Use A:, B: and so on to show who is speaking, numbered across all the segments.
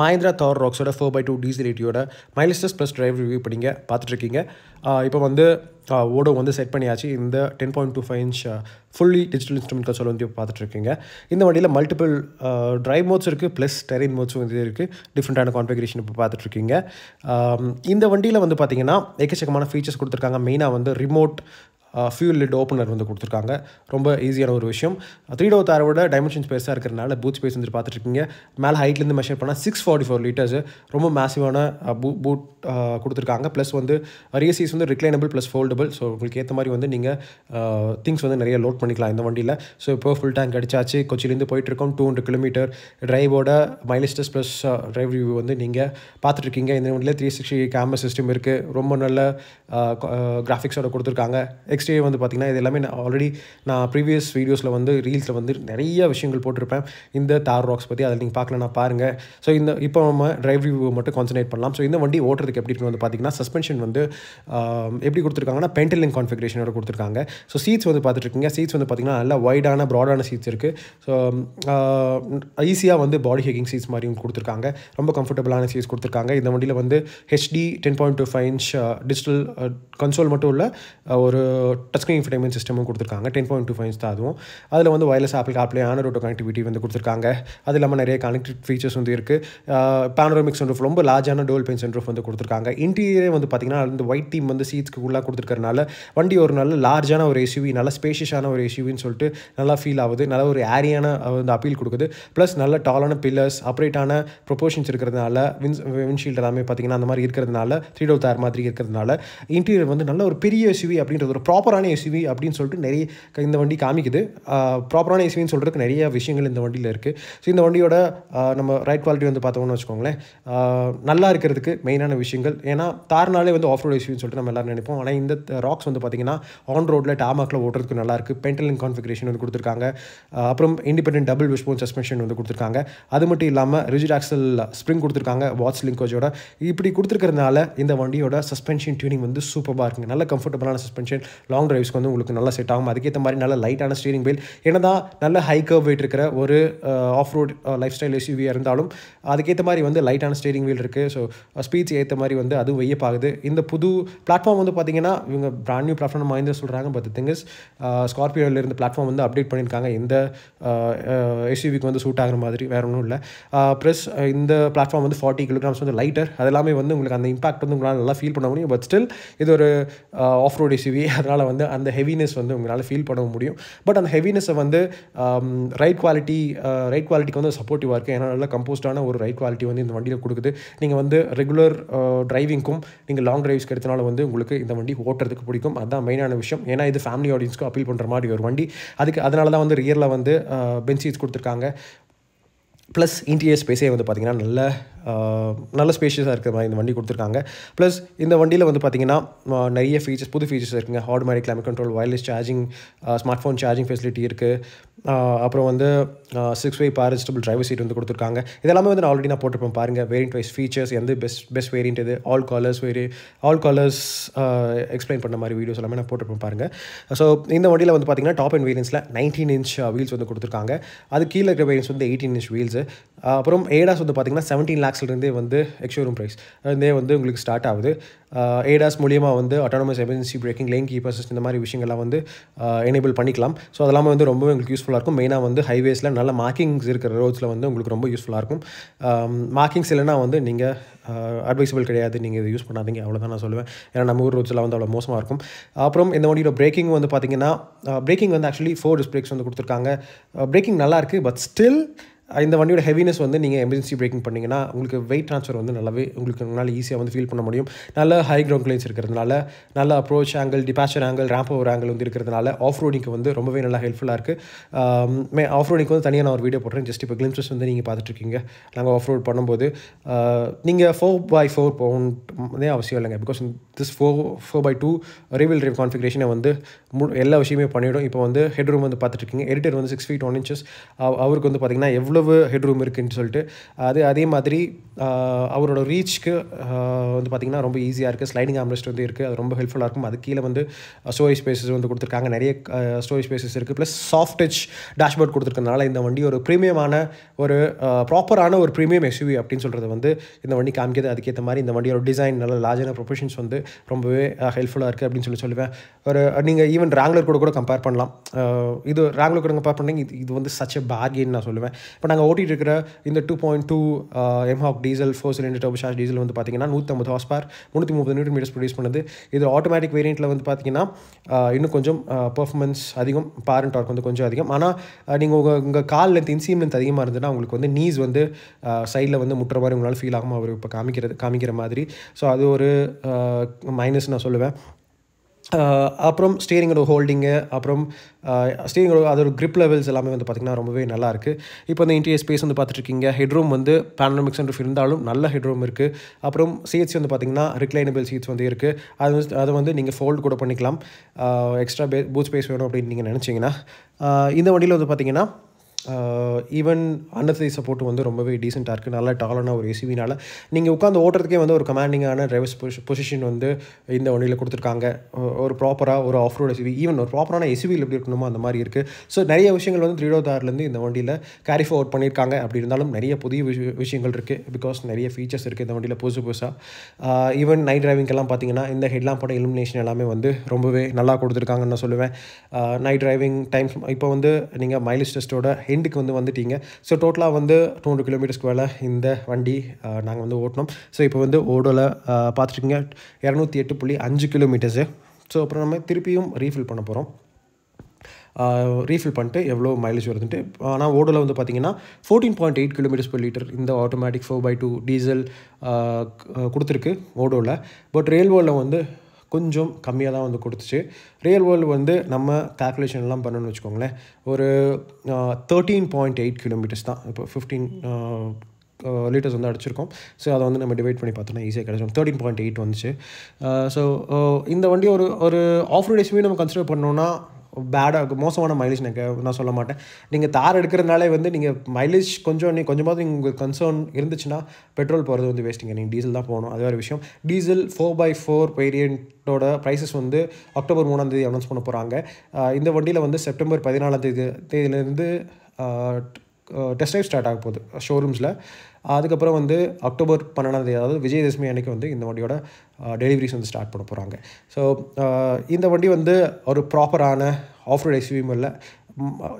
A: மஹிந்திரா தார் ராக்ஸோட four by two diesel எயிட்டியோட மைலஸ்டஸ் ப்ளஸ் டிரைவ் ரிவ்யூ படிங்க பார்த்துட்ருக்கீங்க இப்போ வந்து ஓடோ வந்து செட் பண்ணியாச்சு இந்த ten point two five inch fully digital instrument console வந்து பார்த்துட்ருக்கீங்க இந்த வண்டியில் மல்டிபிள் ட்ரைவ் மோட்ஸ் இருக்குது ப்ளஸ் டெரின் மோட்ஸும் வந்து இருக்குது டிஃப்ரெண்ட்டான கான்ஃபிகரேஷன் இப்போ பார்த்துட்ருக்கீங்க இந்த வண்டியில் வந்து பார்த்திங்கன்னா எக்கச்சக்கமான ஃபீச்சர்ஸ் கொடுத்துருக்காங்க மெயினாக வந்து ரிமோட் ஃபியூல் லிட் ஓப்பனர் வந்து கொடுத்துருக்காங்க ரொம்ப ஈஸியான ஒரு விஷயம் த்ரீ டோ தாரோட டைமென்ஷன்ஸ் பெருசாக இருக்கிறனால பூத் ஸ்பேஸ் வந்து பார்த்துட்ருக்கீங்க மேலே ஹைட்லேருந்து மெஷர் பண்ணால் சிக்ஸ் ஃபார்ட்டி ஃபோர் லிட்டர்ஸ் ரொம்ப மேசிவான பூ பூட் கொடுத்துருக்காங்க ப்ளஸ் வந்து ரேசிஸ் வந்து ரிக்ளைனபிள் ப்ளஸ் ஃபோல்டபுள் ஸோ உங்களுக்கு ஏற்ற மாதிரி வந்து நீங்கள் திங்ஸ் வந்து நிறைய லோட் பண்ணிக்கலாம் இந்த வண்டியில் ஸோ இப்போ ஃபுல் டேங்க் அடிச்சாச்சு கொச்சிலேருந்து போயிட்டுருக்கோம் டூ ஹண்ட்ரட் கிலோமீட்டர் ட்ரைவோட மைலேஜ் ப்ளஸ் டிரைவ் ரிவ்யூ வந்து நீங்கள் பார்த்துட்ருக்கீங்க இந்த வண்டியில் த்ரீ சிக்ஸ்டி கேமரா சிஸ்டம் இருக்குது ரொம்ப நல்ல கிராஃபிக்ஸோட கொடுத்துருக்காங்க எக்ஸ் நெக்ஸ்ட் டே வந்து பார்த்திங்கன்னா இது எல்லாமே நான் ஆல்ரெடி நான் ப்ரீவியஸ் வீடியோஸில் வந்து ரீல்ஸில் வந்து நிறைய விஷயங்கள் போட்டிருப்பேன் இந்த தார் ராக்ஸ் பற்றி அதில் நீங்கள் நான் பாருங்கள் ஸோ இந்த இப்போ நம்ம டிரைவ் ரிவ்யூ மட்டும் கான்சன்ட்ரேட் பண்ணலாம் ஸோ இந்த வண்டி ஓட்டுறதுக்கு எப்படி வந்து பார்த்திங்கன்னா சஸ்பென்ஷன் வந்து எப்படி கொடுத்துருக்காங்கன்னா பென்டலிங் கான்ஃபிகரேஷனோட கொடுத்துருக்காங்க ஸோ சீட்ஸ் வந்து பார்த்துட்ருக்கீங்க சீட்ஸ் வந்து பார்த்திங்கன்னா நல்லா ஒய்டான ப்ராடான சீட்ஸ் இருக்குது ஸோ ஈஸியாக வந்து பாடி ஹேக்கிங் சீட்ஸ் மாதிரியும் கொடுத்துருக்காங்க ரொம்ப கம்ஃபர்டபுளான சீட்ஸ் கொடுத்துருக்காங்க இந்த வண்டியில் வந்து HD ten point two five inch digital console மட்டும் இல்லை ஒரு ஸ்க்ரீன் இன்ஃபர்டைன்மெண்ட் சிஸ்டமும் கொடுத்துருக்காங்க டென் பாயிண்ட் டூ ஃபைன்ஸ் தான் அதுவும் அதில் வந்து வயர்லெஸ் ஆப்பிள் ஆப்லேயே ஆனரோட்டோ கனெக்டிவிட்டி வந்து கொடுத்துருக்காங்க அது இல்லாமல் நிறைய கனெக்டிவ் ஃபீச்சர்ஸ் வந்து இருக்குது பேனோரமிக் ரூஃப் ரொம்ப லார்ஜான டோல் பெயின் சென்ட்ரூஃப் வந்து கொடுத்துருக்காங்க இன்டீரியரே வந்து பார்த்திங்கன்னா அந்த ஒயிட் டீம் வந்து சீட்ஸ்க்கு உள்ளாக கொடுத்துருக்கறனால வண்டி ஒரு நல்ல லார்ஜான ஒரு எஸ்யூவி நல்ல ஸ்பேஷியஸான ஒரு எஸ்யூவின்னு சொல்லிட்டு நல்லா ஃபீல் ஆகுது நல்ல ஒரு ஏரியான வந்து அப்பீல் கொடுக்குது ப்ளஸ் நல்ல டாலான பில்லர்ஸ் அப்ரேட்டான ப்ரொபோஷன்ஸ் இருக்கிறதுனால வின்ஸ் வின்ஷீல்டு எல்லாமே பார்த்திங்கன்னா அந்த மாதிரி இருக்கிறதுனால த்ரீ டோ தார் மாதிரி இருக்கிறதுனால இன்டீரியர் வந்து நல்ல ஒரு பெரிய எஸ்யூவி அப்படின்றது ஒரு ப்ராப்பர் ப்ராப்பரான எஸ்யூவி அப்படின்னு சொல்லிட்டு நிறைய இந்த வண்டி காமிக்குது ப்ராப்பரான எஸ்யூவின்னு சொல்கிறதுக்கு நிறைய விஷயங்கள் இந்த வண்டியில் இருக்குது ஸோ இந்த வண்டியோட நம்ம ரைட் குவாலிட்டி வந்து பார்த்தோம்னு வச்சுக்கோங்களேன் நல்லா இருக்கிறதுக்கு மெயினான விஷயங்கள் ஏன்னா தார்னாலே வந்து ஆஃப் ரோட் எஸ்யூவின்னு சொல்லிட்டு நம்ம எல்லோரும் நினைப்போம் ஆனால் இந்த ராக்ஸ் வந்து பார்த்திங்கன்னா ஆன் ரோட்டில் டாமாக்கில் ஓட்டுறதுக்கு நல்லாயிருக்கு பென்டலிங் கான்ஃபிகரேஷன் வந்து கொடுத்துருக்காங்க அப்புறம் இண்டிபெண்ட் டபுள் விஷ்போன் சஸ்பென்ஷன் வந்து கொடுத்துருக்காங்க அது மட்டும் இல்லாமல் ரிஜிட் ஆக்சல் ஸ்ப்ரிங் கொடுத்துருக்காங்க வாட்ச் லிங்கோஜோட இப்படி கொடுத்துருக்கறதுனால இந்த வண்டியோட சஸ்பென்ஷன் டியூனிங் வந்து சூப்பராக இருக்குங்க நல்ல கம்ஃபர்டபுளான சஸ்பென்ஷன் லாங் ட்ரைவ்ஸ்க்கு வந்து உங்களுக்கு நல்லா செட் ஆகும் அதுக்கேற்ற மாதிரி நல்ல லைட்டான ஸ்டீரிங் வீல் ஏன்னா நல்ல ஹை கர்வ் வெயிட் இருக்கிற ஒரு ஆஃப் ரோட் லைஃப் ஸ்டைல் எஸ்யூவியாக இருந்தாலும் அதுக்கேற்ற மாதிரி வந்து லைட்டான ஸ்டீரிங் வீல் இருக்குது ஸோ ஸ்பீச் ஏற்ற மாதிரி வந்து அதுவும் வெய்யப்பாகுது இந்த புது பிளாட்ஃபார்ம் வந்து பார்த்திங்கன்னா இவங்க பிராண்ட் நியூ பிளாட்ஃபார்ம் மஹிந்திர சொல்கிறாங்க பட் திங்ஸ் ஸ்கார்பியோவில் இருந்த பிளாட்ஃபார்ம் வந்து அப்டேட் பண்ணியிருக்காங்க இந்த எஸ்யூவிக்கு வந்து சூட் ஆகிற மாதிரி வேறு ஒன்றும் இல்லை ப்ளஸ் இந்த பிளாட்ஃபார்ம் வந்து ஃபார்ட்டி கிலோகிராம்ஸ் வந்து லைட்டர் அதெல்லாமே வந்து உங்களுக்கு அந்த இம்பாக்ட் வந்து உங்களால் நல்லா ஃபீல் பண்ண முடியும் பட் ஸ்டில் இது ஒரு ஆஃப் ரோட் எஸ்யூவி அதனால் அதனால் வந்து அந்த ஹெவினஸ் வந்து உங்களால் ஃபீல் பண்ண முடியும் பட் அந்த ஹெவினஸை வந்து ரைட் குவாலிட்டி ரைட் குவாலிட்டிக்கு வந்து சப்போர்ட்டிவாக இருக்குது ஏன்னா நல்லா கம்போஸ்டான ஒரு ரைட் குவாலிட்டி வந்து இந்த வண்டியில் கொடுக்குது நீங்கள் வந்து ரெகுலர் டிரைவிங்க்கும் நீங்கள் லாங் டிரைவ்ஸ்க்கு எடுத்தனால வந்து உங்களுக்கு இந்த வண்டி ஓட்டுறதுக்கு பிடிக்கும் அதுதான் மெயினான விஷயம் ஏன்னா இது ஃபேமிலி ஆடியன்ஸ்க்கு அப்பீல் பண்ணுற மாதிரி ஒரு வண்டி அதுக்கு அதனால தான் வந்து ரியரில் வந்து பென்சீட்ஸ் கொடுத்துருக்காங்க ப்ளஸ் இன்டீரியர் ஸ்பேஸே வந்து பார்த்திங்கன்னா நல்ல நல்ல ஸ்பேஷியஸாக இருக்கிற மாதிரி இந்த வண்டி கொடுத்துருக்காங்க ப்ளஸ் இந்த வண்டியில் வந்து பார்த்திங்கன்னா நிறைய ஃபீச்சர்ஸ் புது ஃபீச்சர்ஸ் இருக்குங்க automatic climate control wireless charging smartphone charging facility இருக்குது அப்புறம் வந்து சிக்ஸ் வே பாரிஸ்டபிள் டிரைவர் சீட் வந்து கொடுத்துருக்காங்க இதெல்லாமே வந்து நான் ஆல்ரெடி நான் போட்டிருப்பேன் பாருங்கள் வேரியன்ட் வைஸ் ஃபீச்சர்ஸ் எந்த பெஸ்ட் பெஸ்ட் வேரியன்ட் இது all colours very all colours explain பண்ண மாதிரி வீடியோஸ் எல்லாமே நான் போட்டிருப்பேன் பாருங்கள் ஸோ இந்த வண்டியில் வந்து பார்த்திங்கன்னா டாப் அண்ட் வேரியன்ஸில் நைன்டீன் இன்ச் வீல்ஸ் வந்து கொடுத்துருக்காங்க அது கீழே இருக்கிற வேரியன்ஸ் வந்து எயிட்டீன் இன்ச் வீல்ஸ் அப்புறம் ஏடாஸ் வந்து பார்த்திங்கன்னா செவன்டீன் லேக் லேக்ஸ்லேருந்தே வந்து எக்ஷோரூம் ப்ரைஸ் அதுலேருந்தே வந்து உங்களுக்கு ஸ்டார்ட் ஆகுது ஏடாஸ் மூலியமாக வந்து autonomous emergency braking lane keepers இந்த மாதிரி விஷயங்கள்லாம் வந்து எனேபிள் பண்ணிக்கலாம் ஸோ அதெல்லாமே வந்து ரொம்பவே உங்களுக்கு யூஸ்ஃபுல்லாக இருக்கும் மெயினாக வந்து ஹைவேஸில் நல்ல மார்க்கிங்ஸ் இருக்கிற ரோட்ஸில் வந்து உங்களுக்கு ரொம்ப யூஸ்ஃபுல்லாக இருக்கும் மார்க்கிங்ஸ் இல்லைனா வந்து நீங்கள் அட்வைசபிள் கிடையாது நீங்கள் இதை யூஸ் பண்ணாதீங்க அவ்வளோதான் நான் சொல்லுவேன் ஏன்னா நம்ம ஊர் ரோட்ஸில் வந்து அவ்வளோ மோசமாக இருக்கும் அப்புறம் இந்த வண்டியோட பிரேக்கிங் வந்து பார்த்திங்கன்னா பிரேக்கிங் வந்து ஆக்சுவலி ஃபோர் டிஸ் பிரேக்ஸ் வந்து கொடுத்துருக்காங்க பிரேக்கிங் நல்லாயிருக்கு பட் ஸ்டில் இந்த வண்டியோட ஹெவினஸ் வந்து நீங்கள் எமர்ஜென்சி பிரேக்கிங் பண்ணிங்கன்னா உங்களுக்கு வெயிட் ட்ரான்ஸ்ஃபர் வந்து நல்லாவே உங்களுக்கு உங்களால் ஈஸியாக வந்து ஃபீல் பண்ண முடியும் நல்ல ஹை கிரவுண்ட் கிளைன்ஸ் இருக்கிறதுனால நல்ல approach angle departure angle ramp over angle வந்து இருக்கிறதுனால ஆஃப் ரோடிங்க்கு வந்து ரொம்பவே நல்லா ஹெல்ப்ஃபுல்லாக இருக்குது மே ஆஃப் ரோடிங்க்கு வந்து தனியாக நான் ஒரு வீடியோ போடுறேன் ஜஸ்ட் இப்போ கிளிம்ஸஸ் வந்து நீங்கள் பார்த்துட்ருக்கீங்க நாங்கள் ஆஃப் ரோட் பண்ணும்போது நீங்கள் ஃபோர் பை ஃபோர் போகணுன்னே அவசியம் இல்லைங்க because this four four by two rear wheel drive கான்ஃபிகரேஷனை வந்து மு எல்லா விஷயமே பண்ணிவிடும் இப்போ வந்து ஹெட் ரூம் வந்து பார்த்துட்ருக்கீங்க எடிட்டர் வந்து சிக்ஸ் ஃபீட் ஒன் இன்ச்சஸ் அவருக்கு வந்து பார்த்திங்கன்னா எவ்வளோ அவ்வளவு ஹெட்ரூம் இருக்குதுன்னு சொல்லிட்டு அது அதே மாதிரி அவரோட ரீச்க்கு வந்து பார்த்திங்கன்னா ரொம்ப ஈஸியாக இருக்குது ஸ்லைடிங் ஆம்லெஸ்ட் வந்து இருக்குது அது ரொம்ப ஹெல்ப்ஃபுல்லாக இருக்கும் அது கீழே வந்து ஸ்டோரேஜ் ஸ்பேசஸ் வந்து கொடுத்துருக்காங்க நிறைய ஸ்டோரேஜ் ஸ்பேசஸ் இருக்குது ப்ளஸ் சாஃப்ட் டச் டேஷ்போர்ட் கொடுத்துருக்கனால இந்த வண்டி ஒரு ப்ரீமியமான ஒரு ப்ராப்பரான ஒரு ப்ரீமியம் எஸ்யூவி அப்படின்னு சொல்கிறது வந்து இந்த வண்டி காமிக்கிறது அதுக்கேற்ற மாதிரி இந்த வண்டியோட டிசைன் நல்ல லார்ஜான ப்ரொஃபஷன்ஸ் வந்து ரொம்பவே ஹெல்ப்ஃபுல்லாக இருக்குது அப்படின்னு சொல்லி சொல்லுவேன் ஒரு நீங்கள் ஈவன் ராங்லர் கூட கூட கம்பேர் பண்ணலாம் இது ரேங்லர் கூட கம்பேர் பண்ணிங்க இது இது வந்து சச் எ பேர்கேன்னு நான் சொல்லுவேன் இப்போ நாங்கள் ஓட்டிகிட்டு இருக்கிற இந்த two point two mHawk diesel four cylinder turbocharged diesel வந்து பார்த்தீங்கன்னா நூற்றம்பது ஹாஸ்பார் பார் முந்நூற்றி முப்பது நியூட்டன் மீட்டர்ஸ் ப்ரொடியூஸ் பண்ணுது இது ஆட்டோமேட்டிக் வேரியண்ட்டில் வந்து பார்த்தீங்கன்னா இன்னும் கொஞ்சம் பர்ஃபார்மன்ஸ் அதிகம் பாரண்ட் அண்ட் டார்க் வந்து கொஞ்சம் அதிகம் ஆனால் நீங்கள் உங்கள் உங்கள் கால் லென்த் இன்சீம் லென்த் அதிகமாக இருந்ததுன்னா உங்களுக்கு வந்து நீஸ் வந்து சைடில் வந்து முட்டுற மாதிரி உங்களால் ஃபீல் ஆகும் அவர் இப்போ காமிக்கிறது காமிக்கிற மாதிரி ஸோ அது ஒரு மைனஸ் நான் சொல்லுவேன் அப்புறம் ஸ்டீரிங்கோட ஹோல்டிங்கு அப்புறம் ஸ்டீரிங்கோட அதோட கிரிப் லெவல்ஸ் எல்லாமே வந்து பார்த்திங்கன்னா ரொம்பவே நல்லா இருக்குது இப்போ இந்த இன்டீரியர் ஸ்பேஸ் வந்து பார்த்துட்ருக்கீங்க ஹெட்ரூம் வந்து பேனமிக் ரூஃப் இருந்தாலும் நல்ல ஹெட்ரூம் இருக்குது அப்புறம் சீட்ஸ் வந்து பார்த்திங்கன்னா ரிக்ளைனபிள் சீட்ஸ் வந்து இருக்குது அது வந்து அதை வந்து நீங்கள் ஃபோல்டு கூட பண்ணிக்கலாம் எக்ஸ்ட்ரா பே பூத் ஸ்பேஸ் வேணும் அப்படின்னு நீங்கள் நினச்சிங்கன்னா இந்த வண்டியில் வந்து பார்த்திங்கன்னா ஈவன் அன்னத்தை சப்போர்ட்டும் வந்து ரொம்பவே டீசெண்டாக இருக்குது நல்லா டாலான ஒரு எசிவினால் நீங்கள் உட்காந்து ஓட்டுறதுக்கே வந்து ஒரு கமாண்டிங்கான டிரைவர்ஸ் பொசிஷன் வந்து இந்த வண்டியில் கொடுத்துருக்காங்க ஒரு ப்ராப்பராக ஒரு ஆஃப் ரோட் எசிவி ஈவன் ஒரு ப்ராப்பரான எசிவியில் எப்படி இருக்கணுமோ அந்த மாதிரி இருக்குது ஸோ நிறைய விஷயங்கள் வந்து த்ரீ டோ தார்லேருந்து இந்த வண்டியில் கேரி அவுட் பண்ணியிருக்காங்க அப்படி இருந்தாலும் நிறைய புதிய விஷயங்கள் இருக்குது பிகாஸ் நிறைய ஃபீச்சர்ஸ் இருக்குது இந்த வண்டியில் புதுசு புதுசாக uh, ஈவன் நைட் டிரைவிங்கெல்லாம் பார்த்தீங்கன்னா இந்த ஹெட்லாம் ஹெட்லாம்போட இலுமினேஷன் எல்லாமே வந்து ரொம்பவே நல்லா கொடுத்துருக்காங்கன்னு நான் சொல்லுவேன் நைட் டிரைவிங் டைம் இப்போ வந்து நீங்கள் மைலேஜ் டெஸ்ட்டோட எண்டுக்கு வந்து வந்துட்டீங்க ஸோ டோட்டலாக வந்து டூ ஹண்ட்ரட் கிலோமீட்டர்ஸ்க்கு வேலை இந்த வண்டி நாங்கள் வந்து ஓட்டினோம் ஸோ இப்போ வந்து ஓடோவில் பார்த்துட்டிங்க இரநூத்தி எட்டு புள்ளி அஞ்சு கிலோமீட்டர்ஸு ஸோ அப்புறம் நம்ம திருப்பியும் ரீஃபில் பண்ண போகிறோம் ரீஃபில் பண்ணிட்டு எவ்வளோ மைலேஜ் வருதுன்ட்டு ஆனால் ஓடோவில் வந்து பார்த்தீங்கன்னா fourteen point eight kilometres per litre இந்த automatic four by two diesel கொடுத்துருக்கு ஓடோவில் பட் ரயில்வோவில் வந்து கொஞ்சம் கம்மியாக தான் வந்து கொடுத்துச்சு ரியல் வேர்ல்டு வந்து நம்ம கால்குலேஷன்லாம் பண்ணணும்னு வச்சுக்கோங்களேன் ஒரு தேர்ட்டீன் பாயிண்ட் எயிட் கிலோமீட்டர்ஸ் தான் இப்போ ஃபிஃப்டீன் லிட்டர்ஸ் வந்து அடிச்சிருக்கோம் ஸோ அதை வந்து நம்ம டிவைட் பண்ணி பார்த்தோம்னா ஈஸியாக கிடச்சிடும் தேர்ட்டின் பாயிண்ட் எயிட் வந்துச்சு ஸோ இந்த வண்டி ஒரு ஒரு ஆஃப் ரோட் நம்ம கன்சிடர் பண்ணோன்னா பேடாக மோசமான மைலேஜ் நான் நான் சொல்ல மாட்டேன் நீங்கள் தார் எடுக்கிறதுனாலே வந்து நீங்கள் மைலேஜ் கொஞ்சம் நீ கொஞ்சமாவது உங்களுக்கு கன்சர்ன் இருந்துச்சுன்னா பெட்ரோல் போகிறது வந்து வேஸ்ட்டிங்க நீங்கள் டீசல் தான் போகணும் அது மாதிரி விஷயம் டீசல் ஃபோர் பை ஃபோர் வேரியண்ட்டோட ப்ரைஸஸ் வந்து அக்டோபர் மூணாந்தேதி அனௌன்ஸ் பண்ண போகிறாங்க இந்த வண்டியில் வந்து செப்டம்பர் பதினாலாம் தேதி தேதியிலேருந்து டெஸ்ட் டைப் ஸ்டார்ட் ஆக போகுது ஷோரூம்ஸில் அதுக்கப்புறம் வந்து அக்டோபர் பன்னெண்டாம் தேதி அதாவது விஜயதசமி அன்றைக்கி வந்து இந்த வண்டியோட டெலிவரிஸ் வந்து ஸ்டார்ட் பண்ண போகிறாங்க ஸோ இந்த வண்டி வந்து ஒரு ப்ராப்பரான ஆஃப் ரோட் எஸ்யூவி இல்லை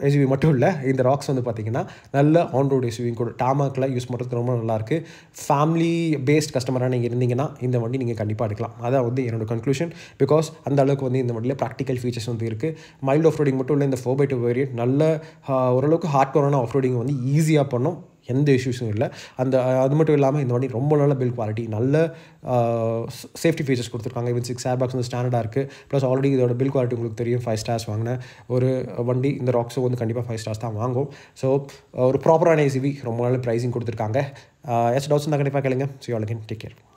A: எஸ்யூவி மட்டும் இல்லை இந்த ராக்ஸ் வந்து பார்த்திங்கன்னா நல்ல ஆன் ரோடு எஸ்யூவியும் கூட டாமாக்கில் யூஸ் பண்ணுறதுக்கு ரொம்ப நல்லாயிருக்கு ஃபேமிலி பேஸ்ட் கஸ்டமராக நீங்கள் இருந்தீங்கன்னா இந்த வண்டி நீங்கள் கண்டிப்பாக எடுக்கலாம் அதான் வந்து என்னோடய கன்க்ளூஷன் பிகாஸ் அந்த அளவுக்கு வந்து இந்த வண்டியில் ப்ராக்டிக்கல் ஃபீச்சர்ஸ் வந்து இருக்குது மைல்டு ஆஃப் ரோடிங் மட்டும் இல்லை இந்த ஃபோர் பை டூ வேரியன்ட் நல்ல ஓரளவுக்கு ஹார்ட் கோரான ஆஃப் ரோடிங் வந்து ஈஸியாக பண்ணும் எந்த இஷ்யூஸும் இல்லை அந்த அது மட்டும் இல்லாமல் இந்த வண்டி ரொம்ப நல்ல பில் குவாலிட்டி நல்ல சேஃப்டி ஃபீச்சர்ஸ் கொடுத்துருக்காங்க இவன் சிக்ஸ் ஏர் பாக்ஸ் வந்து ஸ்டாண்டர்டாக இருக்குது ப்ளஸ் ஆல்ரெடி இதோட பில் குவாலிட்டி உங்களுக்கு தெரியும் ஃபைவ் ஸ்டார்ஸ் வாங்கின ஒரு வண்டி இந்த ராக்ஸும் வந்து கண்டிப்பாக ஃபைவ் ஸ்டார்ஸ் தான் வாங்கும் ஸோ ஒரு ப்ராப்பரான ஏசிவி ரொம்ப நல்ல ப்ரைஸிங் கொடுத்துருக்காங்க எஸ் டவுட்ஸ் தான் கண்டிப்பாக கேளுங்க ஸோ அழகன் டேக் கேர்